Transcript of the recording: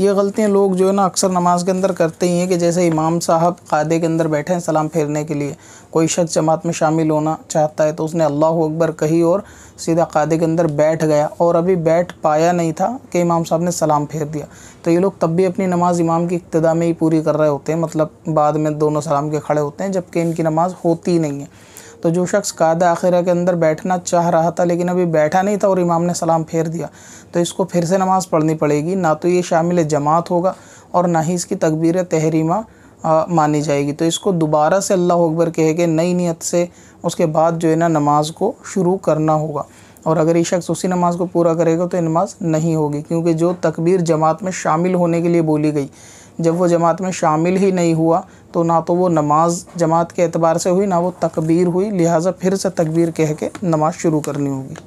ये गलतियाँ लोग जो है ना अक्सर नमाज के अंदर करते ही हैं कि जैसे इमाम साहब कादे के अंदर बैठे हैं सलाम फेरने के लिए कोई शख्स जमात में शामिल होना चाहता है तो उसने अल्लाह अकबर कही और सीधा कादे के अंदर बैठ गया और अभी बैठ पाया नहीं था कि इमाम साहब ने सलाम फेर दिया तो ये लोग तब भी अपनी नमाज़ इमाम की इब्तदा में ही पूरी कर रहे होते हैं मतलब बाद में दोनों सलाम के खड़े होते हैं जबकि इनकी नमाज़ होती नहीं है तो जो शख्स कायद आखिरा के अंदर बैठना चाह रहा था लेकिन अभी बैठा नहीं था और इमाम ने सलाम फेर दिया तो इसको फिर से नमाज़ पढ़नी पड़ेगी ना तो ये शामिल जमात होगा और ना ही इसकी तकबीर तहरीमा आ, मानी जाएगी तो इसको दोबारा से अल्लाह अकबर कह के नई नीयत से उसके बाद जो है ना नमाज को शुरू करना होगा और अगर ये शख्स उसी नमाज को पूरा करेगा तो ये नमाज नहीं होगी क्योंकि जो तकबीर जमात में शामिल होने के लिए बोली गई जब वो जमात में शामिल ही नहीं हुआ तो ना तो वो नमाज जमात के अतबार से हुई ना वो तकबीर हुई लिहाजा फिर से तकबीर कह के नमाज़ शुरू करनी होगी